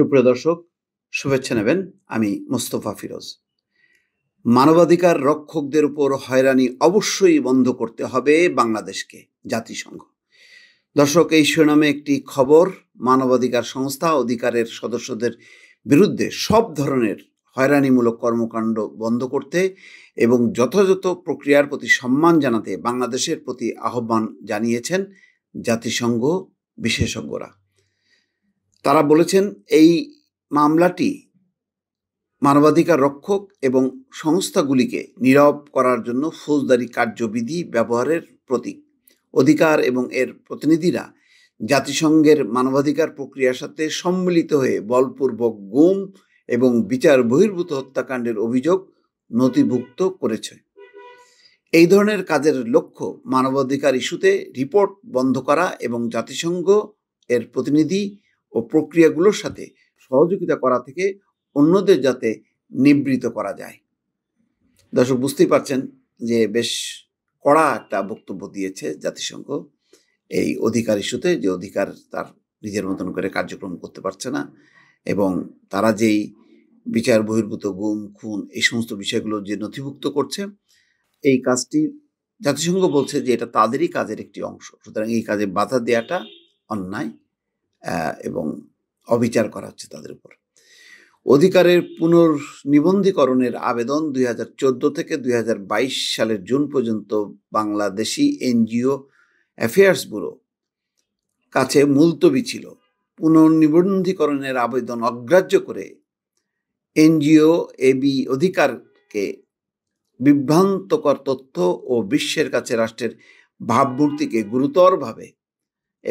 সুপ্রিয় দর্শক শুভেচ্ছা নেবেন আমি মোস্তফা ফিরোজ মানবাধিকার রক্ষকদের উপর হয়রানি অবশ্যই বন্ধ করতে হবে বাংলাদেশকে জাতিসংঘ দর্শক এই শিরোনামে একটি খবর মানবাধিকার সংস্থা অধিকারের সদস্যদের বিরুদ্ধে সব ধরনের হয়রানিমূলক কর্মকাণ্ড বন্ধ করতে এবং যথাযথ প্রক্রিয়ার প্রতি সম্মান জানাতে বাংলাদেশের প্রতি আহ্বান জানিয়েছেন জাতিসংঘ বিশেষজ্ঞরা তারা বলেছেন এই মামলাটি মানবাধিকার রক্ষক এবং সংস্থাগুলিকে নীরব করার জন্য ফৌজদারি কার্যবিধি ব্যবহারের প্রতীক অধিকার এবং এর প্রতিনিধিরা জাতিসংঘের মানবাধিকার প্রক্রিয়ার সাথে সম্মিলিত হয়ে বলপূর্বক গুম এবং বিচার বহির্ভূত হত্যাকাণ্ডের অভিযোগ নথিভুক্ত করেছে এই ধরনের কাজের লক্ষ্য মানবাধিকার ইস্যুতে রিপোর্ট বন্ধ করা এবং জাতিসংঘ এর প্রতিনিধি ও প্রক্রিয়াগুলোর সাথে সহযোগিতা করা থেকে অন্যদের যাতে নিবৃত করা যায় দর্শক বুঝতেই পারছেন যে বেশ কড়া একটা বক্তব্য দিয়েছে জাতিসংঘ এই অধিকার ইস্যুতে যে অধিকার তার নিজের মতন করে কার্যক্রম করতে পারছে না এবং তারা যেই বিচার বহির্ভূত গুম খুন এই সমস্ত বিষয়গুলো যে নথিভুক্ত করছে এই কাজটি জাতিসংঘ বলছে যে এটা তাদেরই কাজের একটি অংশ সুতরাং এই কাজে বাধা দেওয়াটা অন্যায় এবং অবিচার করা হচ্ছে তাদের উপর অধিকারের পুনর্নিবন্ধীকরণের আবেদন দুই হাজার থেকে দুই সালের জুন পর্যন্ত বাংলাদেশি এনজিও অ্যাফেয়ার্স ব্যুরো কাছে মুলতবি ছিল পুনর্নিবন্ধীকরণের আবেদন অগ্রাহ্য করে এনজিও এবি অধিকারকে বিভ্রান্তকর তথ্য ও বিশ্বের কাছে রাষ্ট্রের ভাবমূর্তিকে গুরুতরভাবে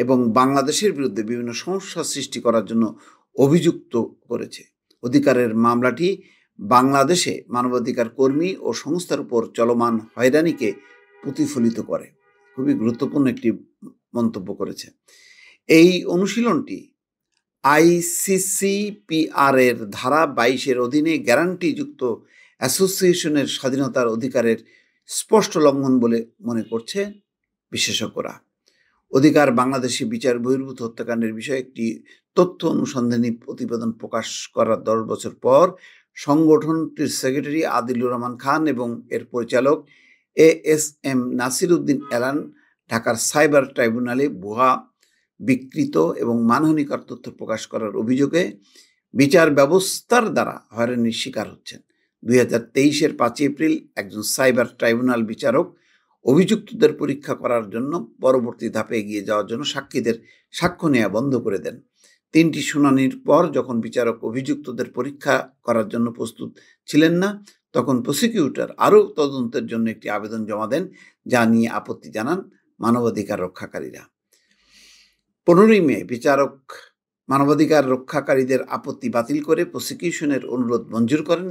এবং বাংলাদেশের বিরুদ্ধে বিভিন্ন সমস্যা সৃষ্টি করার জন্য অভিযুক্ত করেছে অধিকারের মামলাটি বাংলাদেশে মানবাধিকার কর্মী ও সংস্থার উপর চলমান হয়রানিকে প্রতিফলিত করে খুবই গুরুত্বপূর্ণ একটি মন্তব্য করেছে এই অনুশীলনটি আইসিসিপিআর এর ধারা বাইশের অধীনে গ্যারান্টিযুক্ত অ্যাসোসিয়েশনের স্বাধীনতার অধিকারের স্পষ্ট লঙ্ঘন বলে মনে করছে বিশেষজ্ঞরা অধিকার বাংলাদেশে বিচার বহির্ভূত হত্যাকাণ্ডের বিষয়ে একটি তথ্য অনুসন্ধানী প্রতিবেদন প্রকাশ করার দশ বছর পর সংগঠনটির সেক্রেটারি আদিলুর রহমান খান এবং এর পরিচালক A S M Nasir Uddin এলান ঢাকার সাইবার ট্রাইব্যুনালে ভুয়া বিকৃত এবং মানহানিকর তথ্য প্রকাশ করার অভিযোগে বিচার ব্যবস্থার দ্বারা হয়রানির শিকার হচ্ছেন দুই হাজার তেইশের পাঁচই এপ্রিল একজন সাইবার ট্রাইব্যুনাল বিচারক অভিযুক্তদের পরীক্ষা করার জন্য পরবর্তী ধাপে এগিয়ে যাওয়ার জন্য সাক্ষীদের সাক্ষ্য নেওয়া বন্ধ করে দেন তিনটি শুনানির পর যখন বিচারক অভিযুক্তদের পরীক্ষা করার জন্য প্রস্তুত ছিলেন না তখন প্রসিকিউটর আরও তদন্তের জন্য একটি আবেদন জমা দেন যা নিয়ে আপত্তি জানান মানবাধিকার রক্ষাকারীরা পনেরোই মে বিচারক মানবাধিকার রক্ষাকারীদের আপত্তি বাতিল করে প্রসিকিউশনের অনুরোধ মঞ্জুর করেন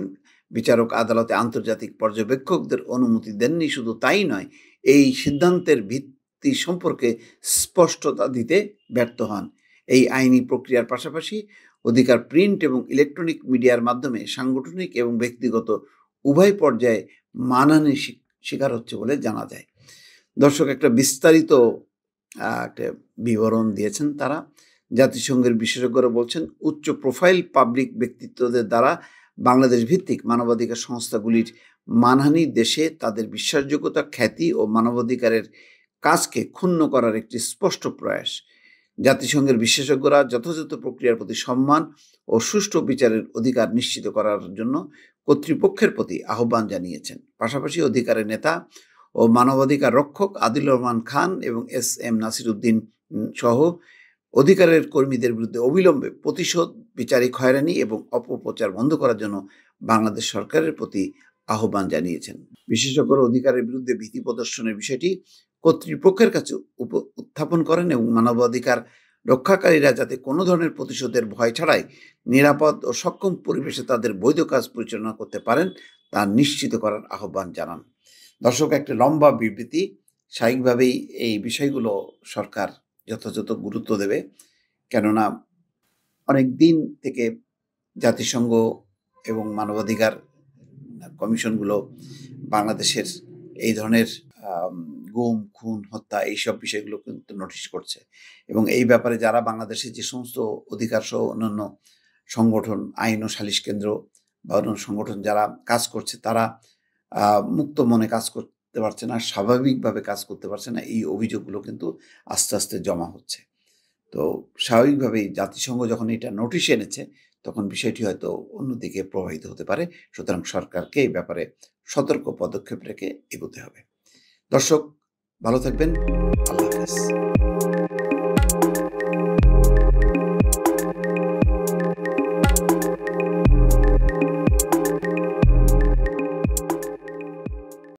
বিচারক আদালতে আন্তর্জাতিক পর্যবেক্ষকদের অনুমতি দেননি শুধু তাই নয় এই সিদ্ধান্তের ভিত্তি সম্পর্কে স্পষ্টতা দিতে ব্যর্থ হন এই আইনি প্রক্রিয়ার পাশাপাশি অধিকার প্রিন্ট এবং ইলেকট্রনিক মিডিয়ার মাধ্যমে সাংগঠনিক এবং ব্যক্তিগত উভয় পর্যায়ে মানহানি শিকার হচ্ছে বলে জানা যায় দর্শক একটা বিস্তারিত একটা বিবরণ দিয়েছেন তারা জাতিসংঘের বিশেষজ্ঞরা বলছেন উচ্চ প্রোফাইল পাবলিক ব্যক্তিত্বদের দ্বারা বাংলাদেশ ভিত্তিক মানবাধিকার সংস্থাগুলির মানহানি দেশে তাদের বিশ্বাসযোগ্যতা খ্যাতি ও মানবাধিকারের কাজকে ক্ষুণ্ণ করার একটি স্পষ্ট প্রয়াস জাতিসংঘের বিশেষজ্ঞরা যথাযথ প্রক্রিয়ার প্রতি সম্মান ও সুষ্ঠু বিচারের অধিকার নিশ্চিত করার জন্য কর্তৃপক্ষের প্রতি আহ্বান জানিয়েছেন পাশাপাশি অধিকারের নেতা ও মানবাধিকার রক্ষক আদিল রহমান খান এবং এস এম নাসির উদ্দিন সহ অধিকারের কর্মীদের বিরুদ্ধে অবিলম্বে প্রতিশোধ বিচারিক হয়রানি এবং অপপ্রচার বন্ধ করার জন্য বাংলাদেশ সরকারের প্রতি আহ্বান জানিয়েছেন বিশেষজ্ঞরা অধিকারের বিরুদ্ধে ভীতি প্রদর্শনের বিষয়টি কর্তৃপক্ষের কাছে উত্থাপন করেন এবং মানবাধিকার রক্ষাকারীরা যাতে কোনো ধরনের প্রতিশোধের ভয় ছাড়াই নিরাপদ ও সক্ষম পরিবেশে তাদের বৈধ কাজ পরিচালনা করতে পারেন তা নিশ্চিত করার আহ্বান জানান দর্শক একটা লম্বা বিবৃতি স্বাভাবিকভাবেই এই বিষয়গুলো সরকার যথাযথ গুরুত্ব দেবে কেননা অনেক দিন থেকে জাতিসংঘ এবং মানবাধিকার কমিশনগুলো বাংলাদেশের এই ধরনের গুম খুন হত্যা এইসব বিষয়গুলো কিন্তু নোটিশ করছে এবং এই ব্যাপারে যারা বাংলাদেশের যে সমস্ত অধিকার সহ অন্যান্য সংগঠন আইন ও সালিশ কেন্দ্র বা অন্যান্য সংগঠন যারা কাজ করছে তারা মুক্ত মনে কাজ করছে করতে পারছে না স্বাভাবিকভাবে কাজ করতে পারছে না এই অভিযোগগুলো কিন্তু আস্তে আস্তে জমা হচ্ছে তো স্বাভাবিকভাবেই জাতিসংঘ যখন এটা নোটিশ এনেছে তখন বিষয়টি হয়তো অন্যদিকে প্রভাবিত হতে পারে সুতরাং সরকারকে এই ব্যাপারে সতর্ক পদক্ষেপ রেখে এগোতে হবে দর্শক ভালো থাকবেন আল্লাহ হাফেজ